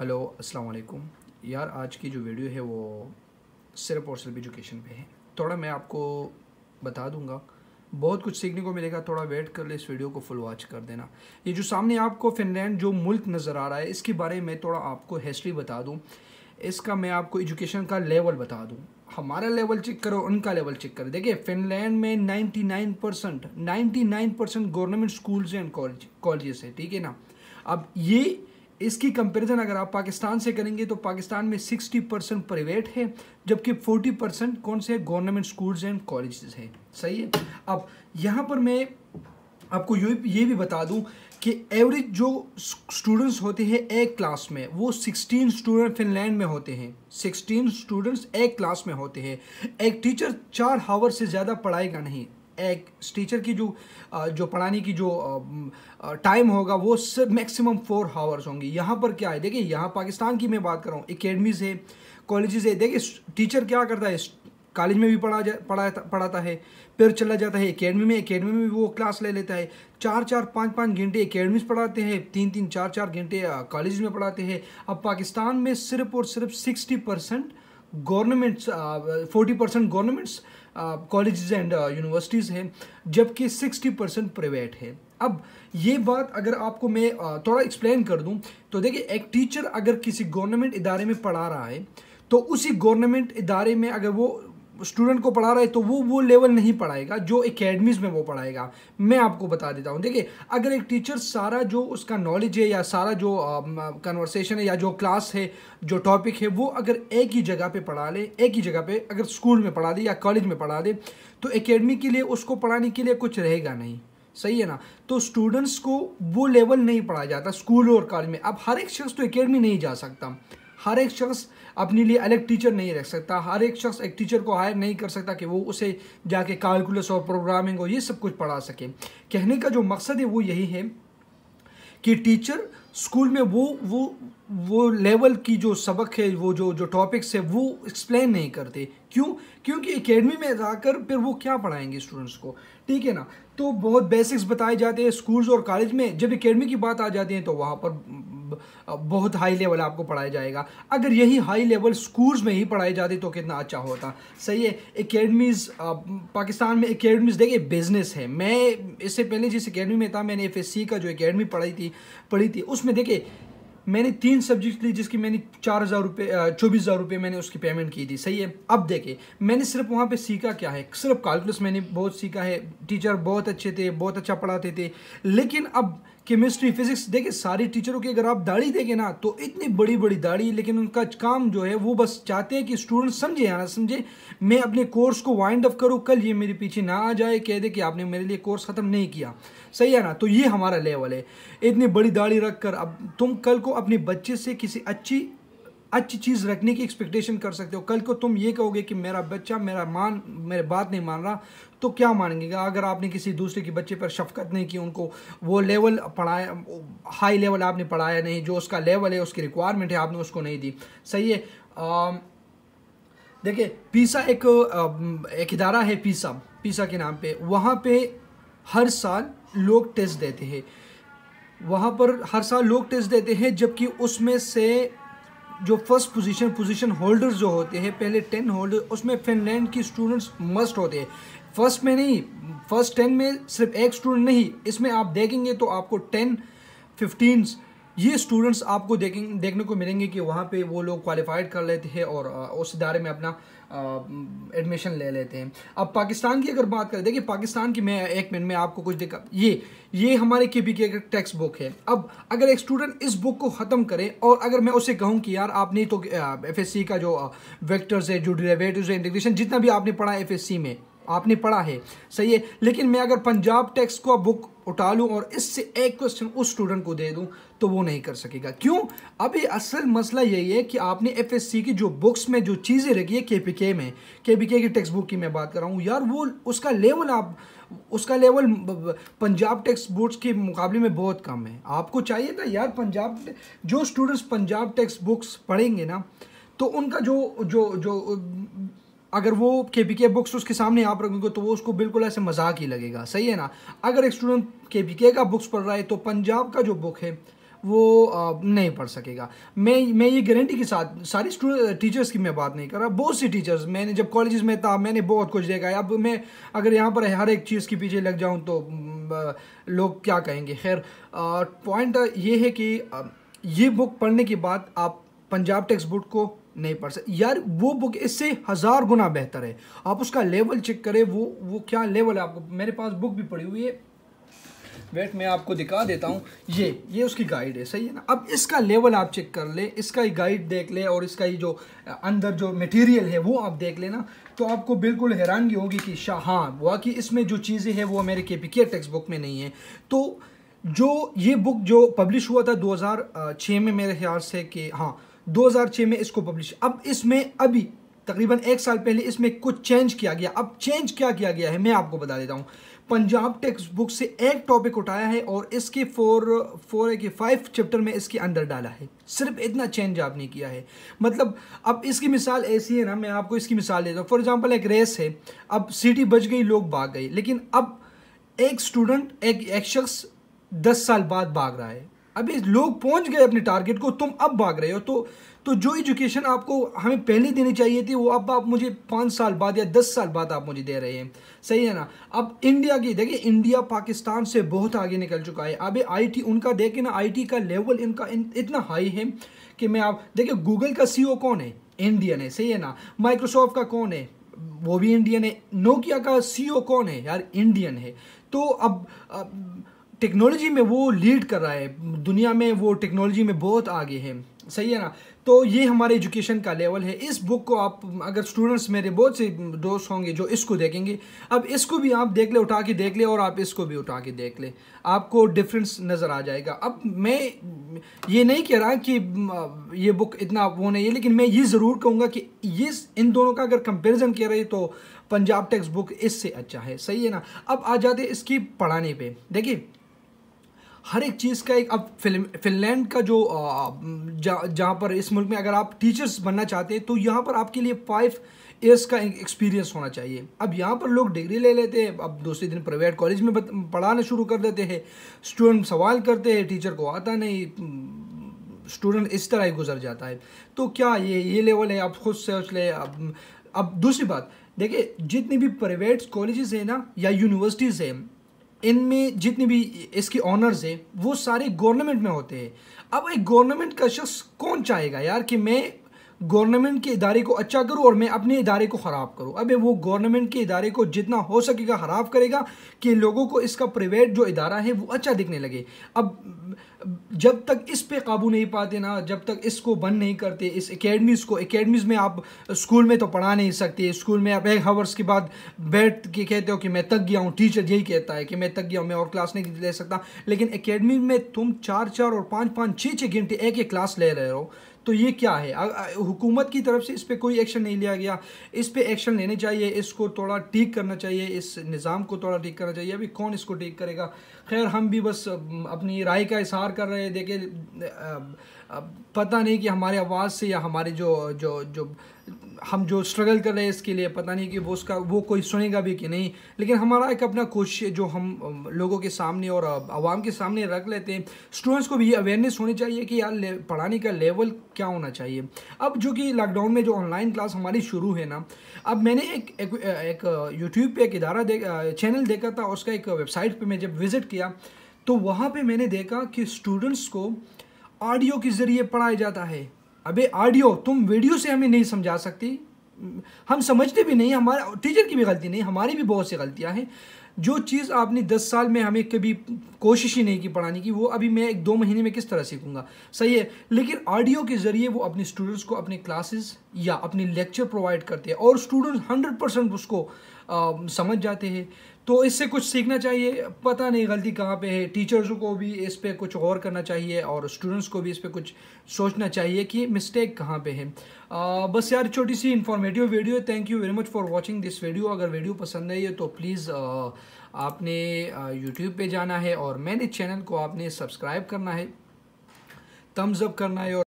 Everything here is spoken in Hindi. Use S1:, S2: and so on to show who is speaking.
S1: हेलो अस्सलाम वालेकुम यार आज की जो वीडियो है वो सिर्फ और सिर्फ एजुकेशन पे है थोड़ा मैं आपको बता दूंगा बहुत कुछ सीखने को मिलेगा थोड़ा वेट कर ले इस वीडियो को फुल वॉच कर देना ये जो सामने आपको फिनलैंड जो मुल्क नज़र आ रहा है इसके बारे में थोड़ा आपको हिस्ट्री बता दूँ इसका मैं आपको एजुकेशन का लेवल बता दूँ हमारा लेवल चेक करो उनका लेवल चेक करो देखिए फिनलैंड में 99 percent ninety government schools and college colleges है ठीक है ना अब ये इसकी कंपैरिजन अगर आप पाकिस्तान से करेंगे तो पाकिस्तान में 60 परसेंट प्राइवेट है जबकि 40 परसेंट कौन से गवर्नमेंट स्कूल्स एंड कॉलेजेस हैं सही है अब यहाँ पर मैं आपको ये ये भी बता दूँ कि एवरेज जो स्टूडेंट्स होते हैं एक क्लास में वो 16 स्टूडेंट फिनलैंड में होते हैं 16 स्टूडेंट्स एक क्लास में होते हैं एक टीचर चार हावर से ज़्यादा पढ़ाएगा नहीं एक टीचर की जो जो पढ़ाने की जो टाइम होगा वो सिर्फ मैक्सिमम फोर हावर्स होंगी यहाँ पर क्या है देखिए यहाँ पाकिस्तान की मैं बात कर रहा हूँ एकेडमीज़ है कॉलेजेस है देखिए टीचर क्या करता है कॉलेज में भी पढ़ा जा पढ़ाता पढ़ाता है फिर चला जाता है एकेडमी में एकेडमी में भी वो क्लास ले लेता है चार चार पाँच पाँच घंटे एकेडमीज पढ़ाते हैं तीन तीन चार चार घंटे कॉलेज में पढ़ाते हैं अब पाकिस्तान में सिर्फ और सिर्फ sixty percent governments forty percent governments college and universities हैं जबकि सिक्सटी परसेंट प्राइवेट है अब ये बात अगर आपको मैं uh, थोड़ा एक्सप्लेन कर दूं तो देखिए एक टीचर अगर किसी गवर्नमेंट इदारे में पढ़ा रहा है तो उसी गवर्नमेंट इदारे में अगर वो स्टूडेंट को पढ़ा रहा है तो वो वो लेवल नहीं पढ़ाएगा जो एकेडमीज़ में वो पढ़ाएगा मैं आपको बता देता हूँ देखिए अगर एक टीचर सारा जो उसका नॉलेज है या सारा जो कन्वर्सेशन है या जो क्लास है जो टॉपिक है वो अगर एक ही जगह पे पढ़ा ले एक ही जगह पे अगर स्कूल में पढ़ा दे या कॉलेज में पढ़ा दे तो एकेडमी के लिए उसको पढ़ाने के लिए कुछ रहेगा नहीं सही है ना तो स्टूडेंट्स को वो लेवल नहीं पढ़ाया जाता स्कूल और कॉलेज में अब हर एक शख्स तो एकेडमी नहीं जा सकता हर एक शख्स अपने लिए अलग टीचर नहीं रख सकता हर एक शख्स एक टीचर को हायर नहीं कर सकता कि वो उसे जाके कैलकुलस और प्रोग्रामिंग और ये सब कुछ पढ़ा सके कहने का जो मकसद है वो यही है कि टीचर स्कूल में वो वो वो लेवल की जो सबक है वो जो जो टॉपिक्स है वो एक्सप्लेन नहीं करते क्यों क्योंकि एकेडमी में जाकर फिर वो क्या पढ़ाएंगे स्टूडेंट्स को ठीक है ना तो बहुत बेसिक्स बताए जाते हैं स्कूल्स और कॉलेज में जब एकेडमी की बात आ जाती है तो वहाँ पर बहुत हाई लेवल आपको पढ़ाया जाएगा अगर यही हाई लेवल स्कूल्स में ही पढ़ाई जाती तो कितना अच्छा होता सही है एकेडमीज़ पाकिस्तान में एकेडमीज़ देखिए बिज़नेस है मैं इससे पहले जिस एकेडमी में था मैंने एफ का जो एकेडमी पढ़ाई थी पढ़ी थी उसमें देखिए मैंने तीन सब्जेक्ट ली जिसकी मैंने चार हज़ार रुपये चौबीस हज़ार रुपये मैंने उसकी पेमेंट की थी सही है अब देखे मैंने सिर्फ वहाँ पे सीखा क्या है सिर्फ कैलकुलस मैंने बहुत सीखा है टीचर बहुत अच्छे थे बहुत अच्छा पढ़ाते थे लेकिन अब केमिस्ट्री फिजिक्स देखिए सारे टीचरों की अगर आप दाढ़ी देंगे ना तो इतनी बड़ी बड़ी दाढ़ी लेकिन उनका काम जो है वो बस चाहते हैं कि स्टूडेंट समझे या ना समझे मैं अपने कोर्स को वाइंड अप करूँ कल ये मेरे पीछे ना आ जाए कह दे कि आपने मेरे लिए कोर्स ख़त्म नहीं किया सही है ना तो ये हमारा लेवल है इतनी बड़ी दाढ़ी रख कर अब तुम कल को अपने बच्चे से किसी अच्छी अच्छी चीज़ रखने की एक्सपेक्टेशन कर सकते हो कल को तुम ये कहोगे कि मेरा बच्चा मेरा मान मेरे बात नहीं मान रहा तो क्या मानेंगे अगर आपने किसी दूसरे के बच्चे पर शफकत नहीं की उनको वो लेवल पढ़ाया हाई लेवल आपने पढ़ाया नहीं जो उसका लेवल है उसकी रिक्वायरमेंट है आपने उसको नहीं दी सही है देखिए पीसा एक एक इदारा है पीसा पीसा के नाम पे वहाँ पे हर साल लोग टेस्ट देते हैं वहाँ पर हर साल लोग टेस्ट देते हैं जबकि उसमें से जो फर्स्ट पोजीशन पोजीशन होल्डर जो होते हैं पहले टेन होल्डर उसमें फिनलैंड की स्टूडेंट्स मस्ट होते हैं फर्स्ट में नहीं फर्स्ट टेन में सिर्फ एक स्टूडेंट नहीं इसमें आप देखेंगे तो आपको टेन फिफ्टीन ये स्टूडेंट्स आपको देखें देखने को मिलेंगे कि वहाँ पे वो लोग क्वालिफाइड कर लेते हैं और उस इदारे में अपना एडमिशन ले लेते हैं अब पाकिस्तान की अगर बात करें देखिए पाकिस्तान की मैं एक मिनट में आपको कुछ देखा ये ये हमारे के पी की टेक्स्ट बुक है अब अगर एक स्टूडेंट इस बुक को ख़त्म करे और अगर मैं उसे कहूँ कि यार आपने तो एफ का जो वैक्टर्स है जो डेरिवेटिव्स है इंटीग्रेशन जितना भी आपने पढ़ा है एफ में आपने पढ़ा है सही है लेकिन मैं अगर पंजाब टेक्स्ट को बुक उठा लूँ और इससे एक क्वेश्चन उस स्टूडेंट को दे दूँ तो वो नहीं कर सकेगा क्यों अभी असल मसला यही है कि आपने एफ की जो बुक्स में जो चीज़ें रखी है के पी के में के पी के की टेक्स्ट बुक की मैं बात कर रहा हूँ यार वो उसका लेवल आप उसका लेवल पंजाब टेक्स्ट बुक्स के मुकाबले में बहुत कम है आपको चाहिए था यार पंजाब जो स्टूडेंट्स पंजाब टेक्स्ट बुक्स पढ़ेंगे ना तो उनका जो जो जो अगर वो के पी के बुक्स उसके सामने आप रखेंगे तो वो उसको बिल्कुल ऐसे मजाक ही लगेगा सही है ना अगर एक स्टूडेंट के पी के का बुक्स पढ़ रहा है तो पंजाब का जो बुक है वो नहीं पढ़ सकेगा मैं मैं ये गारंटी के साथ सारी टीचर्स की मैं बात नहीं कर रहा बहुत सी टीचर्स मैंने जब कॉलेज में था मैंने बहुत कुछ देखा है अब मैं अगर यहाँ पर हर एक चीज़ के पीछे लग जाऊँ तो लोग क्या कहेंगे खैर पॉइंट ये है कि ये बुक पढ़ने के बाद आप पंजाब टेक्स्ट बुक को नहीं पढ़ सकते यार वो बुक इससे हज़ार गुना बेहतर है आप उसका लेवल चेक करें वो वो क्या लेवल है आपको मेरे पास बुक भी पड़ी हुई है वेट मैं आपको दिखा देता हूँ ये ये उसकी गाइड है सही है ना अब इसका लेवल आप चेक कर ले इसका ही गाइड देख ले और इसका ही जो अंदर जो मटेरियल है वो आप देख लेना तो आपको बिल्कुल हैरानगी होगी कि शाह हाँ वाकई इसमें जो चीज़ें हैं वो मेरे के पी के टेक्स्ट बुक में नहीं है तो जो ये बुक जो पब्लिश हुआ था 2006 में मेरे ख्याल से कि हाँ 2006 में इसको पब्लिश अब इसमें अभी तकरीबन एक साल पहले इसमें कुछ चेंज किया गया अब चेंज क्या किया गया है मैं आपको बता देता हूँ पंजाब टेक्स्ट बुक से एक टॉपिक उठाया है और इसके फोर फोर के फाइव चैप्टर में इसके अंदर डाला है सिर्फ इतना चेंज आपने किया है मतलब अब इसकी मिसाल ऐसी है ना मैं आपको इसकी मिसाल देता हूँ फॉर एग्जांपल एक रेस है अब सीटी बच गई लोग भाग गए लेकिन अब एक स्टूडेंट एक एक शख्स दस साल बाद भाग रहा है अभी लोग पहुंच गए अपने टारगेट को तुम अब भाग रहे हो तो तो जो एजुकेशन आपको हमें पहले देनी चाहिए थी वो अब आप मुझे पाँच साल बाद या दस साल बाद आप मुझे दे रहे हैं सही है ना अब इंडिया की देखिए इंडिया पाकिस्तान से बहुत आगे निकल चुका है अभी आईटी उनका देखिए ना आईटी का लेवल इनका इतना हाई है कि मैं आप देखिए गूगल का सी e कौन है इंडियन है सही है ना माइक्रोसॉफ्ट का कौन है वो भी इंडियन है नोकिया का सी e कौन है यार इंडियन है तो अब, अब टेक्नोलॉजी में वो लीड कर रहा है दुनिया में वो टेक्नोलॉजी में बहुत आगे है सही है ना तो ये हमारे एजुकेशन का लेवल है इस बुक को आप अगर स्टूडेंट्स मेरे बहुत से दोस्त होंगे जो इसको देखेंगे अब इसको भी आप देख ले उठा के देख ले और आप इसको भी उठा के देख ले आपको डिफरेंस नज़र आ जाएगा अब मैं ये नहीं कह रहा कि ये बुक इतना वो नहीं है लेकिन मैं ये ज़रूर कहूँगा कि ये इन दोनों का अगर कंपेरिजन कह रहे तो पंजाब टेक्स्ट बुक इससे अच्छा है सही है ना अब आ जाते इसकी पढ़ाने पर देखिए हर एक चीज़ का एक अब फिनलैंड का जो जहाँ पर इस मुल्क में अगर आप टीचर्स बनना चाहते हैं तो यहाँ पर आपके लिए फाइव ईयर्स का एक्सपीरियंस होना चाहिए अब यहाँ पर लोग डिग्री ले लेते हैं अब दूसरे दिन प्राइवेट कॉलेज में पढ़ाना शुरू कर देते हैं स्टूडेंट सवाल करते हैं टीचर को आता नहीं स्टूडेंट इस तरह ही गुजर जाता है तो क्या ये ये लेवल है आप खुद से लें अब अब दूसरी बात देखिए जितनी भी प्राइवेट कॉलेजेस हैं ना या यूनिवर्सिटीज़ हैं इनमें जितनी भी इसके ऑनर्स हैं वो सारे गवर्नमेंट में होते हैं अब एक गवर्नमेंट का शख्स कौन चाहेगा यार कि मैं गवर्नमेंट के इदारे को अच्छा करूँ और मैं अपने इदारे को ख़राब करूँ अब वो गवर्नमेंट के इदारे को जितना हो सकेगा ख़राब करेगा कि लोगों को इसका प्राइवेट जो इदारा है वो अच्छा दिखने लगे अब जब तक इस पे काबू नहीं पाते ना जब तक इसको बंद नहीं करते इस एकेडमीज़ को एकेडमीज़ में आप स्कूल में तो पढ़ा नहीं सकते स्कूल में आप एक हावर्स के बाद बैठ के कहते हो कि मैं तक गया हूँ टीचर यही कहता है कि मैं तक गया हूँ मैं और क्लास नहीं ले सकता लेकिन एकेडमी में तुम चार चार और पाँच पाँच छः छः घंटे एक एक क्लास ले रहे हो तो ये क्या है हुकूमत की तरफ से इस पर कोई एक्शन नहीं लिया गया इस पर एक्शन लेने चाहिए इसको थोड़ा ठीक करना चाहिए इस निज़ाम को थोड़ा ठीक करना चाहिए अभी कौन इसको ठीक करेगा खैर हम भी बस अपनी राय का इशार कर रहे हैं देखे पता नहीं कि हमारे आवाज़ से या हमारे जो जो जो हम जो स्ट्रगल कर रहे हैं इसके लिए पता नहीं कि वो उसका वो कोई सुनेगा भी कि नहीं लेकिन हमारा एक अपना कोशिश जो हम लोगों के सामने और आवाम के सामने रख लेते हैं स्टूडेंट्स को भी ये अवेयरनेस होनी चाहिए कि यार पढ़ाने का लेवल क्या होना चाहिए अब जो कि लॉकडाउन में जो ऑनलाइन क्लास हमारी शुरू है ना अब मैंने एक एक, एक, एक यूट्यूब पर एक इदारा दे, चैनल देखा था उसका एक वेबसाइट पर मैं जब विज़िट किया तो वहाँ पे मैंने देखा कि स्टूडेंट्स को ऑडियो के ज़रिए पढ़ाया जाता है अबे ऑडियो तुम वीडियो से हमें नहीं समझा सकती हम समझते भी नहीं हमारे टीचर की भी गलती नहीं हमारी भी बहुत सी गलतियाँ हैं जो चीज़ आपने दस साल में हमें कभी कोशिश ही नहीं की पढ़ाने की वो अभी मैं एक दो महीने में किस तरह सीखूंगा सही है लेकिन ऑडियो के ज़रिए वो अपने स्टूडेंट्स को अपने क्लासेस या अपने लेक्चर प्रोवाइड करते हैं और स्टूडेंट्स हंड्रेड परसेंट उसको आ, समझ जाते हैं तो इससे कुछ सीखना चाहिए पता नहीं गलती कहाँ पे है टीचर्स को भी इस पर कुछ गौर करना चाहिए और स्टूडेंट्स को भी इस पर कुछ सोचना चाहिए कि मिस्टेक कहाँ पे है आ, बस यार छोटी सी informative video thank you very much for watching this video अगर वीडियो पसंद आई है तो प्लीज़ आपने यूट्यूब पे जाना है और मैंने चैनल को आपने सब्सक्राइब करना है थम्सअप करना है और